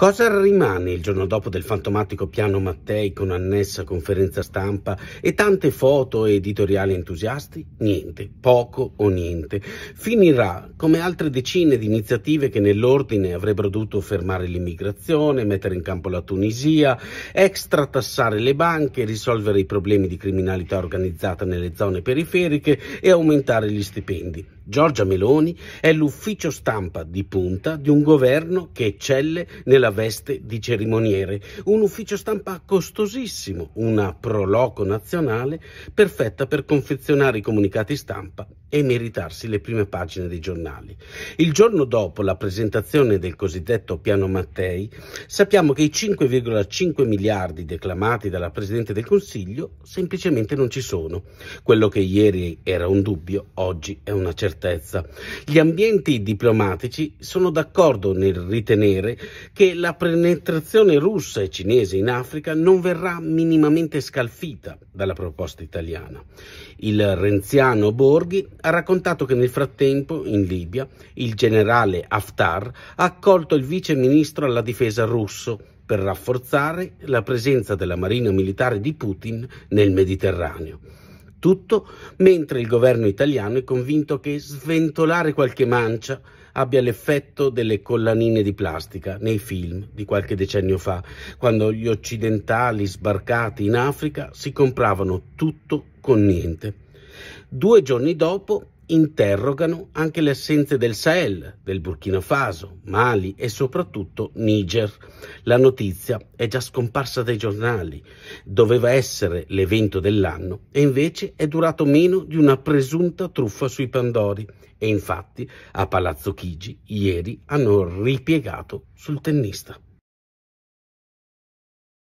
Cosa rimane il giorno dopo del fantomatico piano Mattei con annessa conferenza stampa e tante foto e editoriali entusiasti? Niente, poco o niente. Finirà come altre decine di iniziative che nell'ordine avrebbero dovuto fermare l'immigrazione, mettere in campo la Tunisia, extratassare le banche, risolvere i problemi di criminalità organizzata nelle zone periferiche e aumentare gli stipendi. Giorgia Meloni è l'ufficio stampa di punta di un governo che eccelle nella veste di cerimoniere, un ufficio stampa costosissimo, una proloco nazionale perfetta per confezionare i comunicati stampa e meritarsi le prime pagine dei giornali. Il giorno dopo la presentazione del cosiddetto piano Mattei, sappiamo che i 5,5 miliardi declamati dalla Presidente del Consiglio semplicemente non ci sono. Quello che ieri era un dubbio, oggi è una certezza. Gli ambienti diplomatici sono d'accordo nel ritenere che la penetrazione russa e cinese in Africa non verrà minimamente scalfita dalla proposta italiana. Il renziano Borghi ha raccontato che nel frattempo, in Libia, il generale Haftar ha accolto il vice ministro alla difesa russo per rafforzare la presenza della marina militare di Putin nel Mediterraneo. Tutto mentre il governo italiano è convinto che sventolare qualche mancia abbia l'effetto delle collanine di plastica nei film di qualche decennio fa, quando gli occidentali sbarcati in Africa si compravano tutto con niente. Due giorni dopo interrogano anche le assenze del Sahel, del Burkina Faso, Mali e soprattutto Niger. La notizia è già scomparsa dai giornali, doveva essere l'evento dell'anno e invece è durato meno di una presunta truffa sui Pandori e infatti a Palazzo Chigi ieri hanno ripiegato sul tennista.